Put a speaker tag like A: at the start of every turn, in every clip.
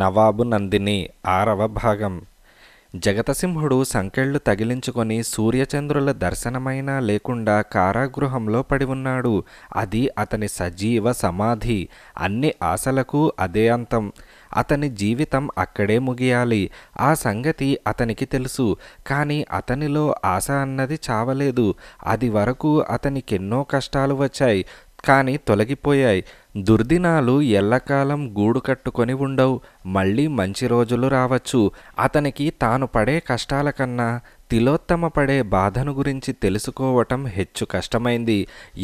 A: నవాబు నందిని ఆరవ భాగం జగతసింహుడు సంకెళ్ళు తగిలించుకొని సూర్యచంద్రుల దర్శనమైనా లేకుండా కారాగృహంలో పడి ఉన్నాడు అది అతని సజీవ సమాధి అన్ని ఆశలకు అదే అంతం అతని జీవితం అక్కడే ముగియాలి ఆ సంగతి అతనికి తెలుసు కానీ అతనిలో ఆశ అన్నది చావలేదు అది వరకు అతనికెన్నో కష్టాలు వచ్చాయి కానీ తొలగిపోయాయి దుర్దినాలు ఎల్లకాలం గూడు కట్టుకొని ఉండవు మళ్ళీ మంచి రోజులు రావచ్చు అతనికి తాను పడే కష్టాల కన్నా తిలోత్తమ పడే బాధను గురించి తెలుసుకోవటం హెచ్చు కష్టమైంది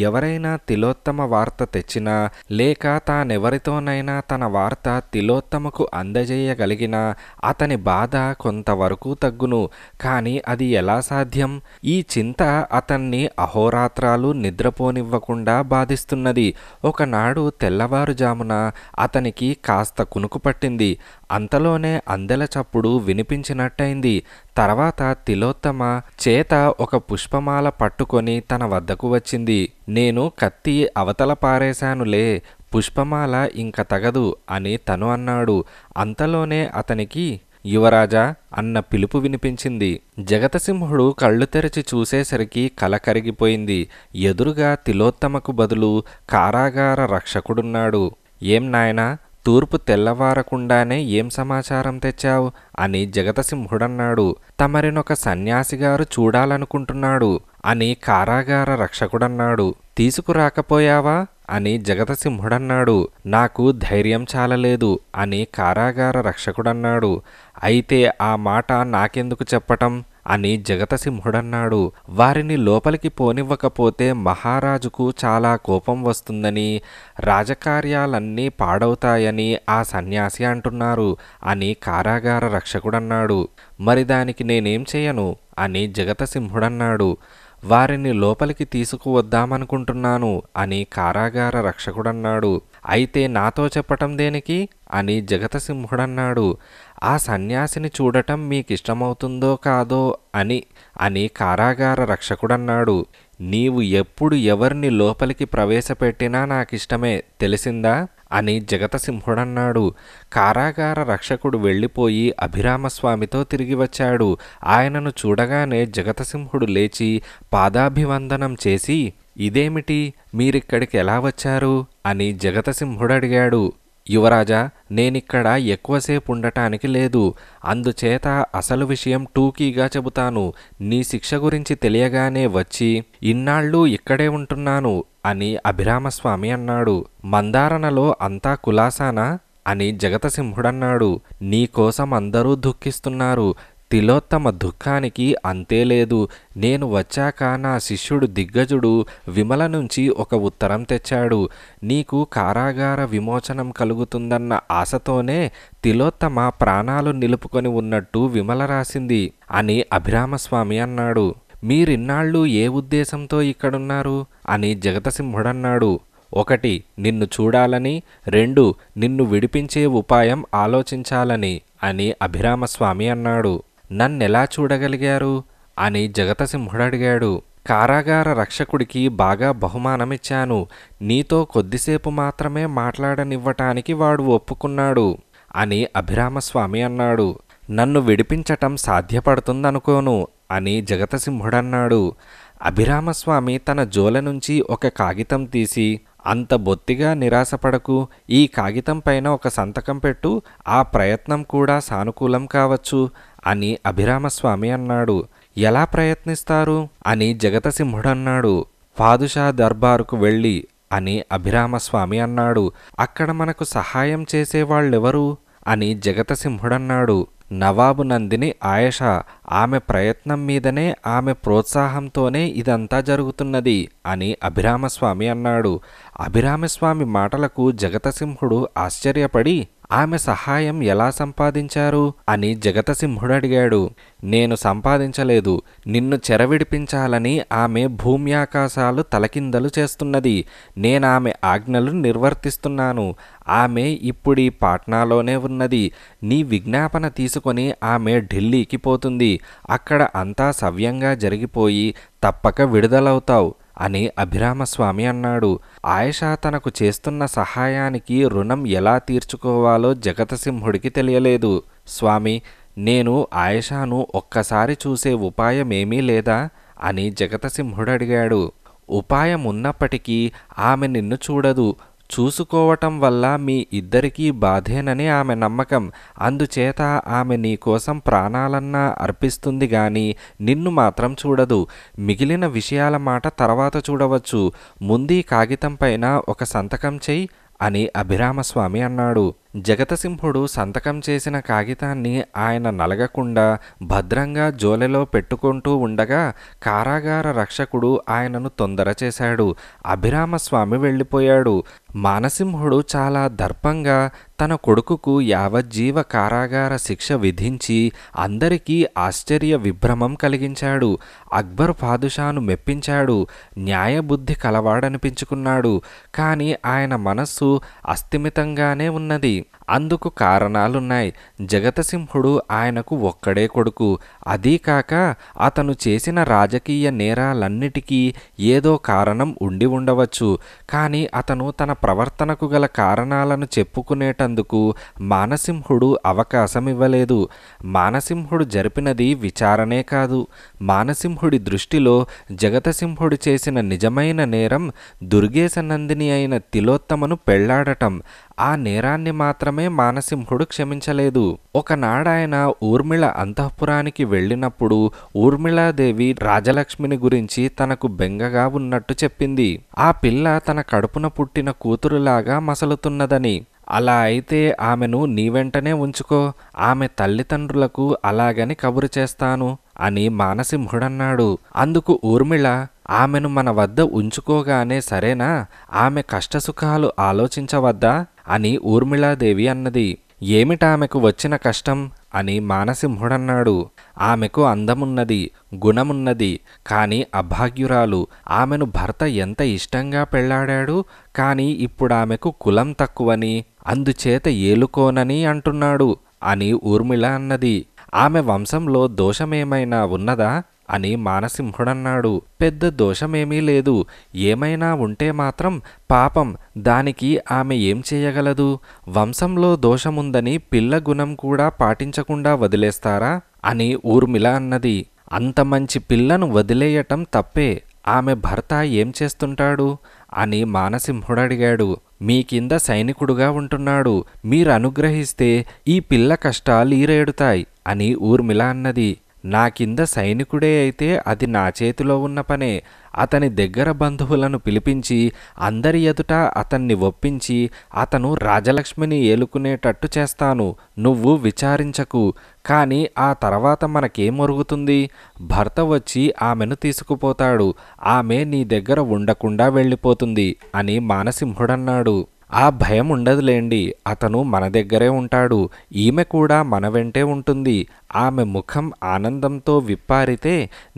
A: ఎవరైనా తిలోత్తమ వార్త తెచ్చినా లేక తానెవరితోనైనా తన వార్త తిలోత్తమకు అందజేయగలిగినా అతని బాధ కొంతవరకు తగ్గును కానీ అది ఎలా సాధ్యం ఈ చింత అతన్ని అహోరాత్రాలు నిద్రపోనివ్వకుండా బాధిస్తున్నది ఒకనాడు తెల్లవారుజామున అతనికి కాస్త కునుకు పట్టింది అంతలోనే అందెల చప్పుడు వినిపించినట్టయింది తర్వాత తిలోత్తమ చేత ఒక పుష్పమాల పట్టుకొని తన వద్దకు వచ్చింది నేను కత్తి అవతల పారేశానులే పుష్పమాల ఇంక తగదు అని తను అన్నాడు అంతలోనే అతనికి యువరాజా అన్న పిలుపు వినిపించింది జగతసింహుడు కళ్ళు తెరిచి చూసేసరికి కల కరిగిపోయింది ఎదురుగా తిలోత్తమకు బదులు కారాగార రక్షకుడున్నాడు ఏం నాయనా తూర్పు తెల్లవారకుండానే ఏం సమాచారం తెచ్చావు అని జగతసింహుడన్నాడు తమరినొక సన్యాసిగారు చూడాలనుకుంటున్నాడు అని కారాగార రక్షకుడన్నాడు తీసుకురాకపోయావా అని జగతసింహుడన్నాడు నాకు ధైర్యం చాలలేదు అని కారాగార రక్షకుడన్నాడు అయితే ఆ మాట నాకెందుకు చెప్పటం అని జగతసింహుడన్నాడు వారిని లోపలికి పోనివ్వకపోతే మహారాజుకు చాలా కోపం వస్తుందని రాజకార్యాలన్నీ పాడవుతాయని ఆ సన్యాసి అంటున్నారు అని కారాగార రక్షకుడన్నాడు మరి దానికి నేనేం చేయను అని జగతసింహుడన్నాడు వారిని లోపలికి తీసుకువద్దామనుకుంటున్నాను అని కారాగార రక్షకుడన్నాడు అయితే నాతో చెప్పటం దేనికి అని జగతసింహుడన్నాడు ఆ సన్యాసిని చూడటం మీకిష్టమవుతుందో కాదో అని అని కారాగార రక్షకుడన్నాడు నీవు ఎప్పుడు ఎవరిని లోపలికి ప్రవేశపెట్టినా నాకిష్టమే తెలిసిందా అని జగతసింహుడన్నాడు కారాగార రక్షకుడు వెళ్ళిపోయి అభిరామస్వామితో తిరిగి వచ్చాడు ఆయనను చూడగానే జగతసింహుడు లేచి పాదాభివందనం చేసి ఇదేమిటి మీరిక్కడికి ఎలా వచ్చారు అని జగతసింహుడు అడిగాడు యువరాజా నేనిక్కడ ఎక్కువసేపు ఉండటానికి లేదు అందుచేత అసలు విషయం టూకీగా చెబుతాను నీ శిక్ష గురించి తెలియగానే వచ్చి ఇన్నాళ్ళు ఇక్కడే ఉంటున్నాను అని అభిరామస్వామి అన్నాడు మందారణలో అంతా కులాసానా అని జగతసింహుడన్నాడు నీకోసం అందరూ దుఃఖిస్తున్నారు తిలోత్తమ దుఃఖానికి అంతే లేదు నేను వచ్చాక నా శిష్యుడు దిగ్గజుడు విమల నుంచి ఒక ఉత్తరం తెచ్చాడు నీకు కారాగార విమోచనం కలుగుతుందన్న ఆశతోనే తిలోత్తమ ప్రాణాలు నిలుపుకొని ఉన్నట్టు విమల రాసింది అని అభిరామస్వామి అన్నాడు మీరిన్నాళ్ళు ఏ ఉద్దేశంతో ఇక్కడున్నారు అని జగతసింహుడన్నాడు ఒకటి నిన్ను చూడాలని రెండు నిన్ను విడిపించే ఉపాయం ఆలోచించాలని అని అభిరామస్వామి అన్నాడు నన్నెలా చూడగలిగారు అని జగతసింహుడు అడిగాడు కారాగార రక్షకుడికి బాగా బహుమానమిచ్చాను నీతో కొద్దిసేపు మాత్రమే మాట్లాడనివ్వటానికి వాడు ఒప్పుకున్నాడు అని అభిరామస్వామి అన్నాడు నన్ను విడిపించటం సాధ్యపడుతుందనుకోను అని జగతసింహుడన్నాడు అభిరామస్వామి తన జోల నుంచి ఒక కాగితం తీసి అంత బొత్తిగా నిరాశపడకు ఈ కాగితం పైన ఒక సంతకం పెట్టు ఆ ప్రయత్నం కూడా సానుకూలం కావచ్చు అని అభిరామస్వామి అన్నాడు ఎలా ప్రయత్నిస్తారు అని జగతసింహుడన్నాడు పాదుషా దర్బారుకు వెళ్ళి అని అభిరామస్వామి అన్నాడు అక్కడ మనకు సహాయం చేసేవాళ్ళెవరు అని జగతసింహుడన్నాడు నవాబు నందిని ఆయష ఆమె ప్రయత్నం మీదనే ఆమె ప్రోత్సాహంతోనే ఇదంతా జరుగుతున్నది అని అభిరామస్వామి అన్నాడు అభిరామస్వామి మాటలకు జగతసింహుడు ఆశ్చర్యపడి ఆమె సహాయం ఎలా సంపాదించారు అని జగతసింహుడు అడిగాడు నేను సంపాదించలేదు నిన్ను చెరవిడిపించాలని ఆమె భూమ్యాకాశాలు తలకిందలు చేస్తున్నది నేనామె ఆజ్ఞలు నిర్వర్తిస్తున్నాను ఆమె ఇప్పుడీ పాట్నాలోనే ఉన్నది నీ విజ్ఞాపన తీసుకొని ఆమె ఢిల్లీకి పోతుంది అక్కడ అంతా సవ్యంగా జరిగిపోయి తప్పక విడుదలవుతావు అని అభిరామస్వామి అన్నాడు ఆయషా తనకు చేస్తున్న సహాయానికి రుణం ఎలా తీర్చుకోవాలో జగతసింహుడికి తెలియలేదు స్వామి నేను ఆయషాను ఒక్కసారి చూసే ఉపాయమేమీ లేదా అని జగతసింహుడు అడిగాడు ఉపాయం ఉన్నప్పటికీ ఆమె నిన్ను చూడదు చూసుకోవటం వల్ల మీ ఇద్దరికీ బాధేనని ఆమె నమ్మకం అందుచేత ఆమె నీకోసం ప్రాణాలన్నా అర్పిస్తుంది గాని నిన్ను మాత్రం చూడదు మిగిలిన విషయాల మాట తర్వాత చూడవచ్చు ముందీ కాగితం పైన ఒక సంతకం చెయ్యి అని అభిరామస్వామి అన్నాడు జగతసింహుడు సంతకం చేసిన కాగితాన్ని ఆయన నలగకుండా భద్రంగా జోలెలో పెట్టుకుంటూ ఉండగా కారాగార రక్షకుడు ఆయనను తొందర చేశాడు అభిరామస్వామి వెళ్ళిపోయాడు మానసింహుడు చాలా దర్పంగా తన కొడుకుకు యావజ్జీవ కారాగార శిక్ష విధించి అందరికీ ఆశ్చర్య విభ్రమం కలిగించాడు అక్బర్ పాదుషాను మెప్పించాడు న్యాయబుద్ధి కలవాడనిపించుకున్నాడు కానీ ఆయన మనస్సు అస్థిమితంగానే ఉన్నది అందుకు కారణాలున్నాయి జగతసింహుడు ఆయనకు ఒక్కడే కొడుకు అదీకాక అతను చేసిన రాజకీయ నేరాలన్నిటికీ ఏదో కారణం ఉండి ఉండవచ్చు కానీ అతను తన ప్రవర్తనకు గల కారణాలను చెప్పుకునేటందుకు మానసింహుడు అవకాశం ఇవ్వలేదు మానసింహుడు జరిపినది విచారణే కాదు మానసింహుడి దృష్టిలో జగతసింహుడు చేసిన నిజమైన నేరం దుర్గేశనందిని అయిన తిలోత్తమను పెళ్లాడటం ఆ నేరాన్ని మాత్రమే మానసింహుడు క్షమించలేదు ఒకనాడాయన ఊర్మిళ అంతఃపురానికి వెళ్ళినప్పుడు ఊర్మిళాదేవి రాజలక్ష్మిని గురించి తనకు బెంగగా ఉన్నట్టు చెప్పింది ఆ పిల్ల తన కడుపున పుట్టిన కూతురులాగా మసలుతున్నదని అలా అయితే ఆమెను నీ వెంటనే ఉంచుకో ఆమె తల్లిదండ్రులకు అలాగని కబురు చేస్తాను అని మానసింహుడన్నాడు అందుకు ఊర్మిళ ఆమెను మన వద్ద ఉంచుకోగానే సరేనా ఆమె కష్టసుఖాలు ఆలోచించవద్దా అని ఊర్మిళాదేవి అన్నది ఏమిటామెకు వచ్చిన కష్టం అని మానసింహుడన్నాడు ఆమెకు అందమున్నది గుణమున్నది కాని అభాగ్యురాలు ఆమెను భర్త ఎంత ఇష్టంగా పెళ్లాడాడు కాని ఇప్పుడామెకు కులం తక్కువని అందుచేత ఏలుకోనని అంటున్నాడు అని ఊర్మిళ అన్నది ఆమె వంశంలో దోషమేమైనా ఉన్నదా అని మానసింహుడన్నాడు పెద్ద దోషమేమీ లేదు ఏమైనా ఉంటే మాత్రం పాపం దానికి ఆమె ఏం చేయగలదు వంశంలో దోషముందని పిల్ల గుణం కూడా పాటించకుండా వదిలేస్తారా అని ఊర్మిళ అన్నది అంత మంచి పిల్లను వదిలేయటం తప్పే ఆమె భర్త ఏం చేస్తుంటాడు అని మానసింహుడడిగాడు మీ కింద సైనికుడుగా ఉంటున్నాడు మీరు అనుగ్రహిస్తే ఈ పిల్ల కష్టాలు ఈరేడుతాయి అని ఊర్మిళ అన్నది నా కింద సైనికుడే అయితే అది నా చేతిలో ఉన్న పనే అతని దగ్గర బంధువులను పిలిపించి అందరి ఎదుట అతన్ని ఒప్పించి అతను రాజలక్ష్మిని ఏలుకునేటట్టు చేస్తాను నువ్వు విచారించకు కానీ ఆ తర్వాత మనకేమొరుగుతుంది భర్త వచ్చి ఆమెను తీసుకుపోతాడు ఆమె నీ దగ్గర ఉండకుండా వెళ్ళిపోతుంది అని మానసింహుడన్నాడు ఆ భయం ఉండదులేండి అతను మన దగ్గరే ఉంటాడు ఈమె కూడా మన వెంటే ఉంటుంది ఆమె ముఖం ఆనందంతో విప్పారితే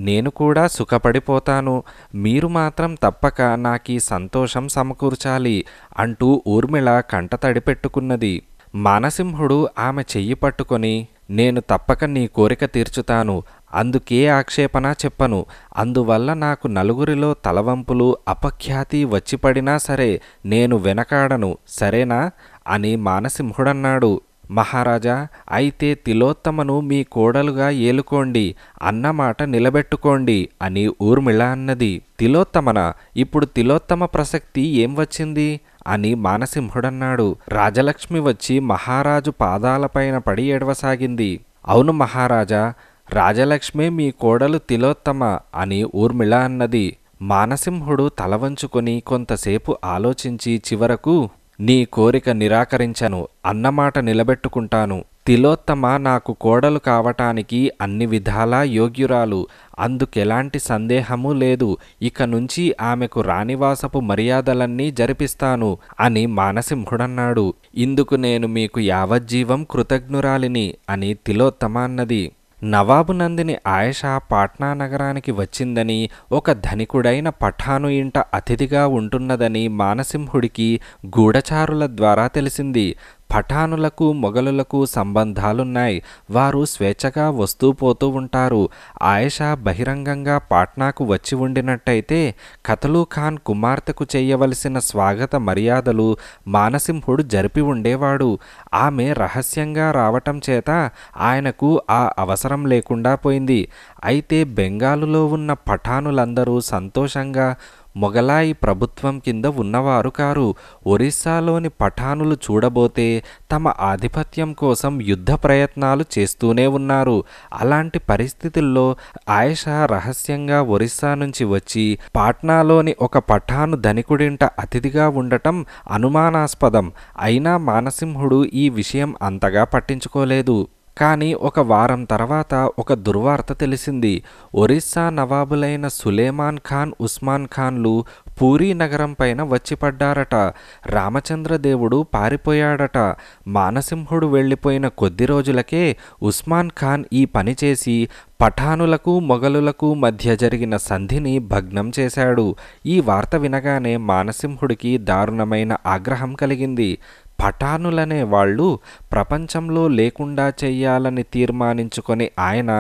A: నేను కూడా సుఖపడిపోతాను మీరు మాత్రం తప్పక నాకీ సంతోషం సమకూర్చాలి అంటూ ఊర్మిళ కంట తడిపెట్టుకున్నది మానసింహుడు ఆమె చెయ్యి పట్టుకొని నేను తప్పక నీ కోరిక తీర్చుతాను అందుకే ఆక్షేపణ చెప్పను అందువల్ల నాకు నలుగురిలో తలవంపులు అపఖ్యాతి వచ్చిపడినా సరే నేను వెనకాడను సరేనా అని మానసింహుడన్నాడు మహారాజా అయితే తిలోత్తమను మీ కోడలుగా ఏలుకోండి అన్నమాట నిలబెట్టుకోండి అని ఊర్మిళ అన్నది తిలోత్తమన ఇప్పుడు తిలోత్తమ ప్రసక్తి ఏం వచ్చింది అని మానసింహుడన్నాడు రాజలక్ష్మి వచ్చి మహారాజు పాదాలపైన పడి ఏడవసాగింది అవును మహారాజా రాజలక్ష్మి మీ కోడలు తిలోత్తమ అని ఊర్మిళ అన్నది మానసింహుడు తలవంచుకొని కొంతసేపు ఆలోచించి చివరకు నీ కోరిక నిరాకరించను అన్నమాట నిలబెట్టుకుంటాను తిలోత్తమ నాకు కోడలు కావటానికి అన్ని విధాలా యోగ్యురాలు అందుకెలాంటి సందేహమూ లేదు ఇక నుంచి ఆమెకు రాణివాసపు మర్యాదలన్నీ జరిపిస్తాను అని మానసింహుడన్నాడు ఇందుకు నేను మీకు యావజ్జీవం కృతజ్ఞురాలిని అని తిలోత్తమ అన్నది నవాబు నందిని ఆయేషా పాట్నా నగరానికి వచ్చిందని ఒక ధనికుడైన పఠాను ఇంట అతిథిగా ఉంటున్నదని మానసింహుడికి గూఢచారుల ద్వారా తెలిసింది పఠానులకు మొఘలులకు సంబంధాలున్నాయి వారు స్వేచ్ఛగా వస్తూ పోతూ ఉంటారు ఆయషా బహిరంగంగా పాట్నాకు వచ్చి ఉండినట్టయితే కతలూ ఖాన్ కుమార్తెకు చేయవలసిన స్వాగత మర్యాదలు మానసింహుడు జరిపి ఉండేవాడు ఆమె రహస్యంగా రావటం చేత ఆయనకు ఆ అవసరం లేకుండా పోయింది అయితే బెంగాలులో ఉన్న పఠానులందరూ సంతోషంగా మొఘలాయి ప్రభుత్వం కింద ఉన్నవారు కారు ఒరిస్సాలోని పఠానులు చూడబోతే తమ ఆధిపత్యం కోసం యుద్ధ ప్రయత్నాలు చేస్తూనే ఉన్నారు అలాంటి పరిస్థితుల్లో ఆయషా రహస్యంగా ఒరిస్సా నుంచి వచ్చి పాట్నాలోని ఒక పఠాను ధనికుడింట అతిథిగా ఉండటం అనుమానాస్పదం అయినా మానసింహుడు ఈ విషయం అంతగా పట్టించుకోలేదు కానీ ఒక వారం తర్వాత ఒక దుర్వార్త తెలిసింది ఒరిస్సా నవాబులైన సులేమాన్ ఖాన్ ఉస్మాన్ ఖాన్లు పూరీ నగరం పైన వచ్చిపడ్డారట రామచంద్రదేవుడు పారిపోయాడట మానసింహుడు వెళ్ళిపోయిన కొద్ది రోజులకే ఉస్మాన్ ఖాన్ ఈ పని చేసి పఠానులకు మొఘలులకు మధ్య జరిగిన సంధిని భగ్నం చేశాడు ఈ వార్త వినగానే మానసింహుడికి దారుణమైన ఆగ్రహం కలిగింది పఠానులనే వాళ్ళు ప్రపంచంలో లేకుండా చేయాలని తీర్మానించుకొని ఆయన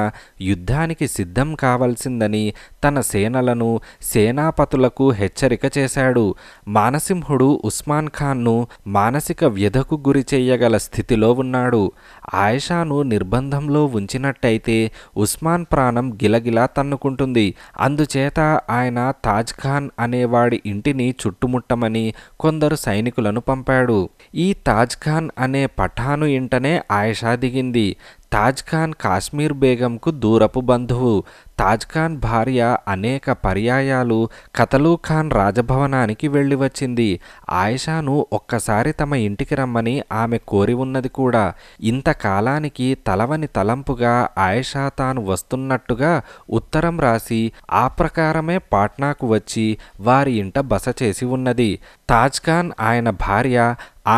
A: యుద్ధానికి సిద్ధం కావాల్సిందని తన సేనలను సేనాపతులకు హెచ్చరిక చేశాడు మానసింహుడు ఉస్మాన్ ఖాన్ను మానసిక వ్యధకు గురి చేయగల స్థితిలో ఉన్నాడు ఆయషాను నిర్బంధంలో ఉంచినట్టయితే ఉస్మాన్ ప్రాణం గిలగిలా తన్నుకుంటుంది అందుచేత ఆయన తాజ్ ఖాన్ అనేవాడి ఇంటిని చుట్టుముట్టమని కొందరు సైనికులను పంపాడు ఈ తాజ్ ఖాన్ అనే పఠాన్ ఇంటనే ఆయిషా దిగింది తాజ్ఖాన్ కాశ్మీర్ బేగంకు దూరపు బంధువు తాజ్ఖాన్ భార్య అనేక పర్యాయాలు కతలూ ఖాన్ రాజభవనానికి వెళ్ళి వచ్చింది ఆయిషాను ఒక్కసారి తమ ఇంటికి రమ్మని ఆమె కోరి ఉన్నది కూడా ఇంతకాలానికి తలవని తలంపుగా ఆయిషా తాను వస్తున్నట్టుగా ఉత్తరం రాసి ఆ ప్రకారమే పాట్నాకు వచ్చి వారి ఇంట బస చేసి ఉన్నది తాజ్ఖాన్ ఆయన భార్య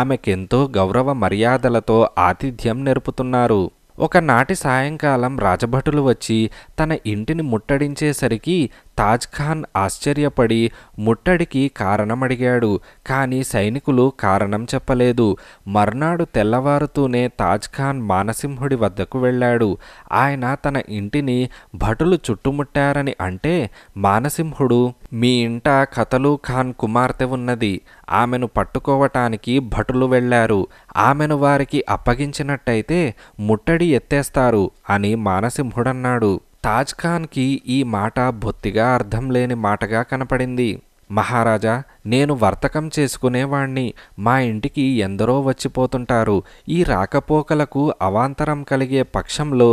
A: ఆమెకెంతో గౌరవ మర్యాదలతో ఆతిథ్యం నెరుపుతున్నారు ఒకనాటి సాయంకాలం రాజభటులు వచ్చి తన ఇంటిని ముట్టడించేసరికి తాజ్ ఖాన్ ఆశ్చర్యపడి ముట్టడికి కారణమడిగాడు కానీ సైనికులు కారణం చెప్పలేదు మర్నాడు తెల్లవారుతూనే తాజ్ఖాన్ మానసింహుడి వద్దకు వెళ్ళాడు ఆయన తన ఇంటిని భటులు చుట్టుముట్టారని అంటే మానసింహుడు మీ ఇంట కథలు ఖాన్ కుమార్తె ఉన్నది ఆమెను పట్టుకోవటానికి భటులు వెళ్లారు ఆమెను వారికి అప్పగించినట్టయితే ముట్టడి ఎత్తేస్తారు అని మానసింహుడన్నాడు తాజ్ఖాన్కి ఈ మాట బొత్తిగా అర్థం లేని మాటగా కనపడింది మహారాజా నేను వర్తకం చేసుకునేవాణ్ణి మా ఇంటికి ఎందరో వచ్చిపోతుంటారు ఈ రాకపోకలకు అవాంతరం కలిగే పక్షంలో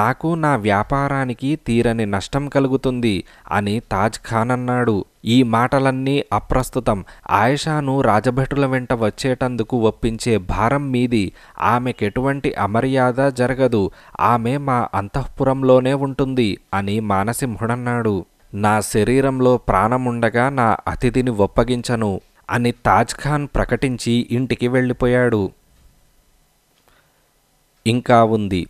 A: నాకు నా వ్యాపారానికి తీరని నష్టం కలుగుతుంది అని తాజ్ ఖాన్ అన్నాడు ఈ మాటలన్నీ అప్రస్తుతం ఆయషాను రాజభటుల వెంట వచ్చేటందుకు ఒప్పించే భారం మీది ఆమెకెటువంటి అమర్యాద జరగదు ఆమె మా అంతఃపురంలోనే ఉంటుంది అని మానసింహుడన్నాడు నా శరీరంలో ప్రాణముండగా నా అతిథిని ఒప్పగించను అని తాజ్ఖాన్ ప్రకటించి ఇంటికి వెళ్ళిపోయాడు ఇంకా ఉంది